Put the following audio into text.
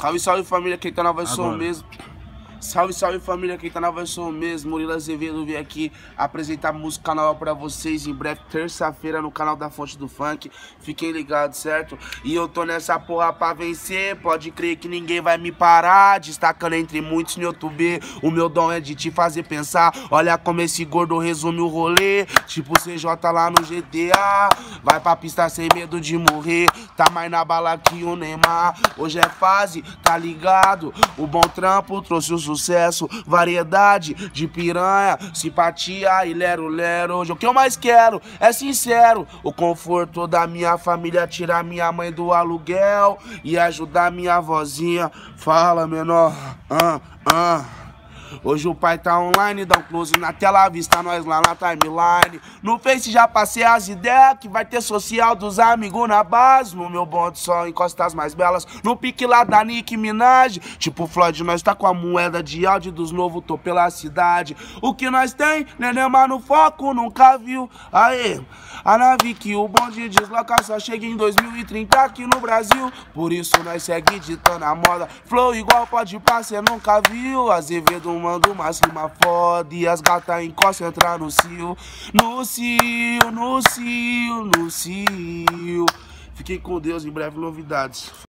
Salve, salve família, quem tá na voz sou mesmo. Salve, salve família, quem tá na versão mesmo, Murilo Azevedo vim aqui apresentar música nova pra vocês em breve, terça-feira no canal da Fonte do Funk, fiquem ligados, certo? E eu tô nessa porra pra vencer, pode crer que ninguém vai me parar, destacando entre muitos no YouTube, o meu dom é de te fazer pensar, olha como esse gordo resume o rolê, tipo CJ lá no GTA, vai pra pista sem medo de morrer, tá mais na bala que o Neymar, hoje é fase, tá ligado? O bom trampo trouxe os sucesso, variedade de piranha, simpatia e lero lero. Hoje o que eu mais quero é sincero, o conforto da minha família, tirar minha mãe do aluguel e ajudar minha vozinha. Fala menor, ah, ah. Hoje o pai tá online, dá um close na tela, vista nós lá na timeline. No Face já passei as ideias que vai ter social dos amigos na base. No meu bonde só encosta as mais belas. No pique lá da Nick Minaj. Tipo Floyd, nós tá com a moeda de áudio dos novos, tô pela cidade. O que nós tem, neném, mano, foco, nunca viu. Aê, a nave que o bonde desloca só chega em 2030 aqui no Brasil. Por isso nós segue ditando a moda. Flow igual pode passar, nunca viu. Azevedo, mando mais rima foda e as gata encosta entrar no cio. No cio, no cio, no cio. Fiquem com Deus, em breve novidades.